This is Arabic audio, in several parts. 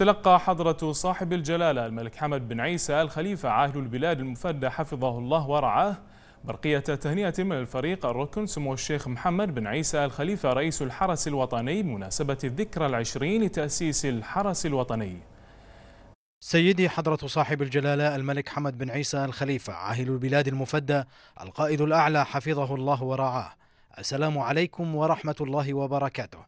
تلقى حضرة صاحب الجلالة الملك حمد بن عيسى الخليفة عاهل البلاد المفدى حفظه الله ورعاه برقية تهنئة من الفريق الركن سمو الشيخ محمد بن عيسى الخليفة رئيس الحرس الوطني بمناسبة الذكرى العشرين لتأسيس الحرس الوطني سيدي حضرة صاحب الجلالة الملك حمد بن عيسى الخليفة عاهل البلاد المفدى القائد الأعلى حفظه الله ورعاه السلام عليكم ورحمة الله وبركاته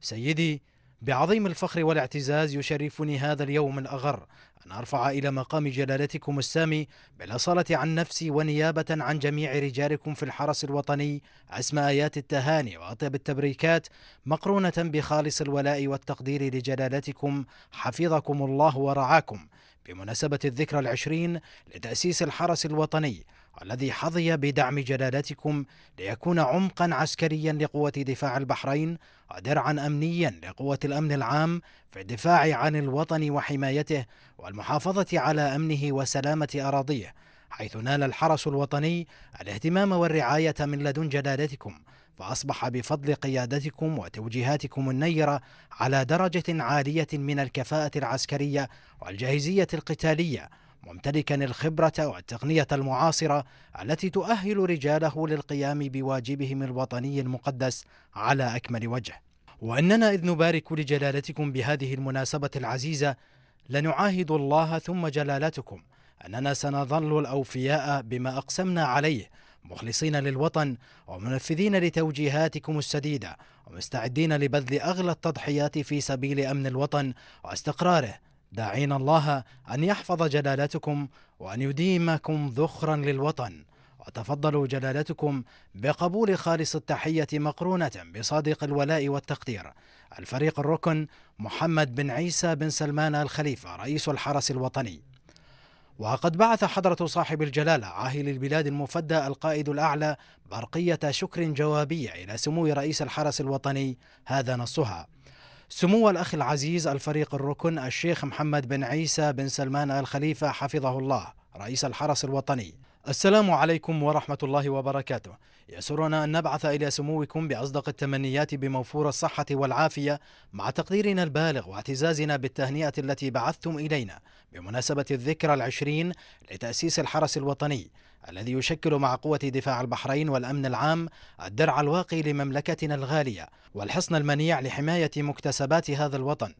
سيدي بعظيم الفخر والاعتزاز يشرفني هذا اليوم الأغر أن أرفع إلى مقام جلالتكم السامي بالأصالة عن نفسي ونيابة عن جميع رجالكم في الحرس الوطني أسماء آيات التهاني وأطيب التبريكات مقرونة بخالص الولاء والتقدير لجلالتكم حفظكم الله ورعاكم بمناسبة الذكرى العشرين لتأسيس الحرس الوطني والذي حظي بدعم جلالتكم ليكون عمقا عسكريا لقوة دفاع البحرين ودرعا أمنيا لقوة الأمن العام في الدفاع عن الوطن وحمايته والمحافظة على أمنه وسلامة أراضيه حيث نال الحرس الوطني الاهتمام والرعاية من لدن جلالتكم فأصبح بفضل قيادتكم وتوجيهاتكم النيرة على درجة عالية من الكفاءة العسكرية والجاهزية القتالية ممتلكا الخبرة والتقنية المعاصرة التي تؤهل رجاله للقيام بواجبهم الوطني المقدس على أكمل وجه وإننا إذ نبارك لجلالتكم بهذه المناسبة العزيزة لنعاهد الله ثم جلالتكم أننا سنظل الأوفياء بما أقسمنا عليه مخلصين للوطن ومنفذين لتوجيهاتكم السديدة ومستعدين لبذل أغلى التضحيات في سبيل أمن الوطن واستقراره داعين الله أن يحفظ جلالتكم وأن يديمكم ذخرا للوطن وتفضلوا جلالتكم بقبول خالص التحية مقرونة بصادق الولاء والتقدير الفريق الركن محمد بن عيسى بن سلمان الخليفة رئيس الحرس الوطني وقد بعث حضرة صاحب الجلالة عاهل البلاد المفدى القائد الأعلى برقية شكر جوابية إلى سمو رئيس الحرس الوطني هذا نصها سمو الأخ العزيز الفريق الركن الشيخ محمد بن عيسى بن سلمان آل خليفة حفظه الله رئيس الحرس الوطني السلام عليكم ورحمة الله وبركاته يسرنا أن نبعث إلى سموكم بأصدق التمنيات بموفور الصحة والعافية مع تقديرنا البالغ واعتزازنا بالتهنئة التي بعثتم إلينا بمناسبة الذكرى العشرين لتأسيس الحرس الوطني الذي يشكل مع قوة دفاع البحرين والأمن العام الدرع الواقي لمملكتنا الغالية والحصن المنيع لحماية مكتسبات هذا الوطن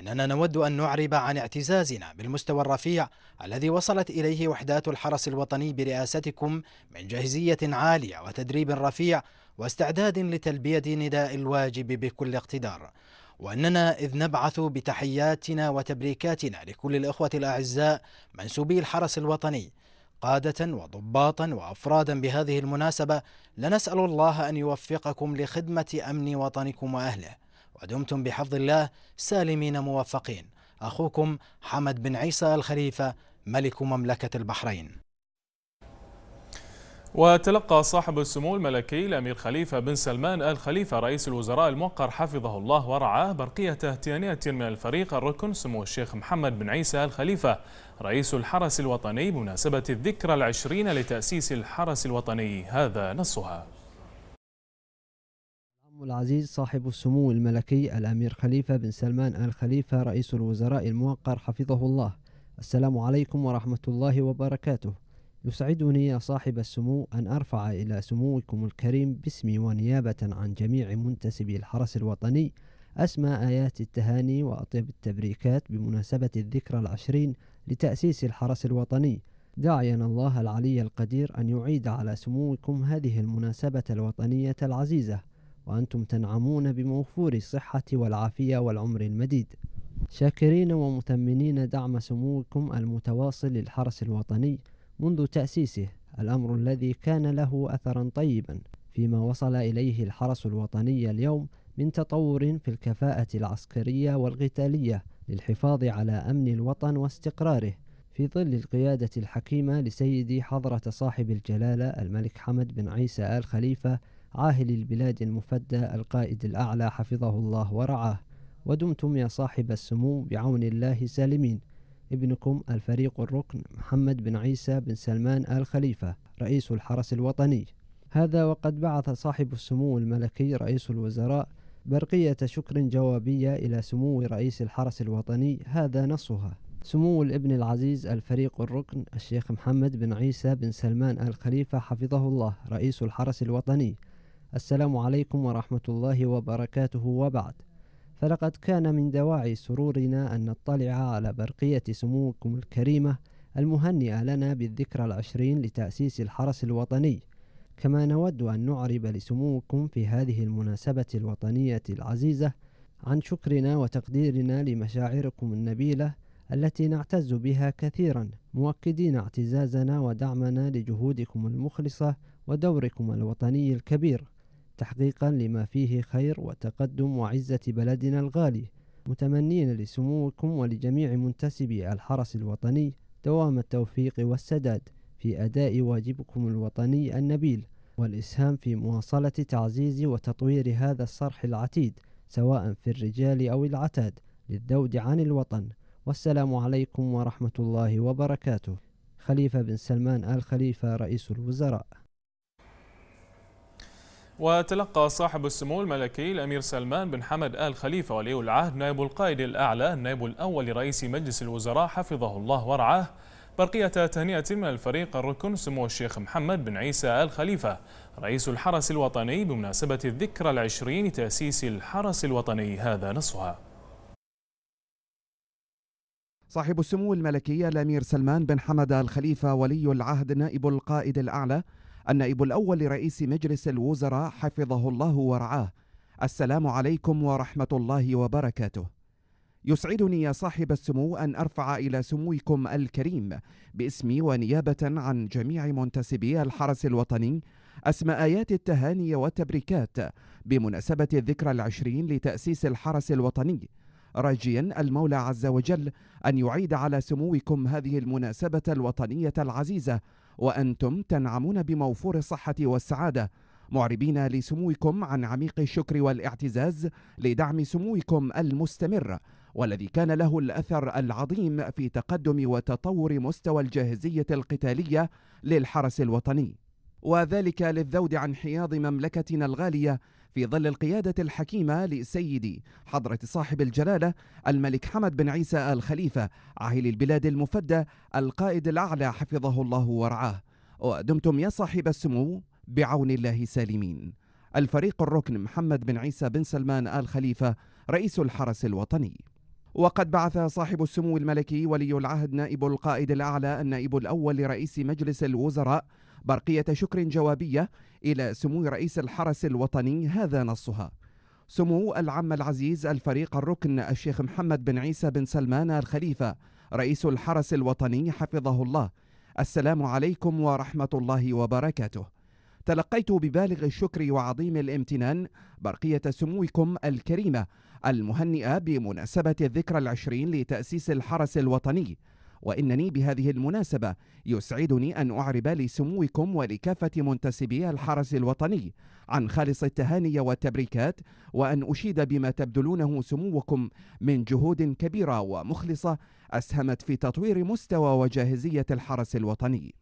إننا نود أن نعرب عن اعتزازنا بالمستوى الرفيع الذي وصلت إليه وحدات الحرس الوطني برئاستكم من جاهزية عالية وتدريب رفيع واستعداد لتلبية نداء الواجب بكل اقتدار وأننا إذ نبعث بتحياتنا وتبريكاتنا لكل الإخوة الأعزاء منسوبي الحرس الوطني قادة وضباطا وأفرادا بهذه المناسبة لنسأل الله أن يوفقكم لخدمة أمن وطنكم وأهله ودمتم بحفظ الله سالمين موفقين أخوكم حمد بن عيسى الخليفة ملك مملكة البحرين وتلقى صاحب السمو الملكي الأمير خليفة بن سلمان آل خليفة رئيس الوزراء الموقر حفظه الله ورعاه برقية تهنئة من الفريق الركن سمو الشيخ محمد بن عيسى آل خليفة رئيس الحرس الوطني بمناسبة الذكرى العشرين لتأسيس الحرس الوطني هذا نصها العزيز صاحب السمو الملكي الأمير خليفة بن سلمان آل خليفة رئيس الوزراء الموقر حفظه الله السلام عليكم ورحمة الله وبركاته يسعدني يا صاحب السمو أن أرفع إلى سموكم الكريم باسمي ونيابة عن جميع منتسبي الحرس الوطني أسمى آيات التهاني وأطيب التبريكات بمناسبة الذكرى العشرين لتأسيس الحرس الوطني داعيا الله العلي القدير أن يعيد على سموكم هذه المناسبة الوطنية العزيزة وأنتم تنعمون بموفور الصحة والعافية والعمر المديد شاكرين ومثمنين دعم سموكم المتواصل للحرس الوطني منذ تأسيسه الأمر الذي كان له أثرا طيبا فيما وصل إليه الحرس الوطني اليوم من تطور في الكفاءة العسكرية والقتالية للحفاظ على أمن الوطن واستقراره في ظل القيادة الحكيمة لسيدي حضرة صاحب الجلالة الملك حمد بن عيسى آل خليفة عاهل البلاد المفدى القائد الأعلى حفظه الله ورعاه ودمتم يا صاحب السمو بعون الله سالمين ابنكم الفريق الركن محمد بن عيسى بن سلمان آل خليفة رئيس الحرس الوطني هذا وقد بعث صاحب السمو الملكي رئيس الوزراء برقية شكر جوابية إلى سمو رئيس الحرس الوطني هذا نصها سمو الابن العزيز الفريق الركن الشيخ محمد بن عيسى بن سلمان آل خليفة حفظه الله رئيس الحرس الوطني السلام عليكم ورحمة الله وبركاته وبعد فلقد كان من دواعي سرورنا أن نطلع على برقية سموكم الكريمة المهنئة لنا بالذكرى العشرين لتأسيس الحرس الوطني كما نود أن نعرب لسموكم في هذه المناسبة الوطنية العزيزة عن شكرنا وتقديرنا لمشاعركم النبيلة التي نعتز بها كثيرا مؤكدين اعتزازنا ودعمنا لجهودكم المخلصة ودوركم الوطني الكبير تحقيقا لما فيه خير وتقدم وعزة بلدنا الغالي متمنين لسموكم ولجميع منتسبي الحرس الوطني دوام التوفيق والسداد في أداء واجبكم الوطني النبيل والإسهام في مواصلة تعزيز وتطوير هذا الصرح العتيد سواء في الرجال أو العتاد للذود عن الوطن والسلام عليكم ورحمة الله وبركاته خليفة بن سلمان آل خليفة رئيس الوزراء وتلقى صاحب السمو الملكي الأمير سلمان بن حمد آل خليفة ولي العهد نائب القائد الأعلى النائب الأول لرئيس مجلس الوزراء حفظه الله ورعاه برقية تهنئة من الفريق الركن سمو الشيخ محمد بن عيسى آل خليفة رئيس الحرس الوطني بمناسبة الذكرى العشرين لتأسيس الحرس الوطني هذا نصها صاحب السمو الملكي الأمير سلمان بن حمد الخليفة ولي العهد نائب القائد الأعلى النائب الأول لرئيس مجلس الوزراء حفظه الله ورعاه السلام عليكم ورحمة الله وبركاته يسعدني يا صاحب السمو أن أرفع إلى سموكم الكريم باسمي ونيابة عن جميع منتسبي الحرس الوطني أسماء آيات التهاني والتبريكات بمناسبة الذكرى العشرين لتأسيس الحرس الوطني راجيا المولى عز وجل أن يعيد على سموكم هذه المناسبة الوطنية العزيزة وأنتم تنعمون بموفور الصحة والسعادة معربين لسموكم عن عميق الشكر والاعتزاز لدعم سموكم المستمر والذي كان له الأثر العظيم في تقدم وتطور مستوى الجاهزية القتالية للحرس الوطني وذلك للذود عن حياض مملكتنا الغالية في ظل القيادة الحكيمة لسيدي حضرة صاحب الجلالة الملك حمد بن عيسى الخليفة عاهل البلاد المفدى القائد الأعلى حفظه الله ورعاه ودمتم يا صاحب السمو بعون الله سالمين الفريق الركن محمد بن عيسى بن سلمان آل خليفة رئيس الحرس الوطني وقد بعث صاحب السمو الملكي ولي العهد نائب القائد الأعلى النائب الأول لرئيس مجلس الوزراء برقية شكر جوابية إلى سمو رئيس الحرس الوطني هذا نصها سمو العم العزيز الفريق الركن الشيخ محمد بن عيسى بن سلمان الخليفة رئيس الحرس الوطني حفظه الله السلام عليكم ورحمة الله وبركاته تلقيت ببالغ الشكر وعظيم الامتنان برقية سموكم الكريمة المهنئة بمناسبة الذكرى العشرين لتأسيس الحرس الوطني وإنني بهذه المناسبة يسعدني أن أعرب لسموكم ولكافة منتسبي الحرس الوطني عن خالص التهاني والتبريكات وأن أشيد بما تبذلونه سموكم من جهود كبيرة ومخلصة أسهمت في تطوير مستوى وجاهزية الحرس الوطني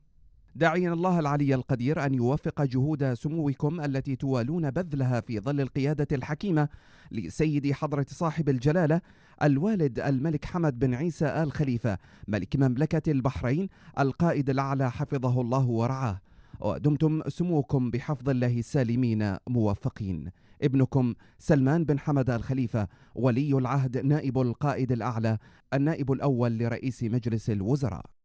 داعيا الله العلي القدير ان يوفق جهود سموكم التي توالون بذلها في ظل القياده الحكيمه لسيد حضره صاحب الجلاله الوالد الملك حمد بن عيسى ال خليفه ملك مملكه البحرين القائد الاعلى حفظه الله ورعاه ودمتم سموكم بحفظ الله السالمين موفقين ابنكم سلمان بن حمد الخليفة ولي العهد نائب القائد الأعلى النائب الأول لرئيس مجلس الوزراء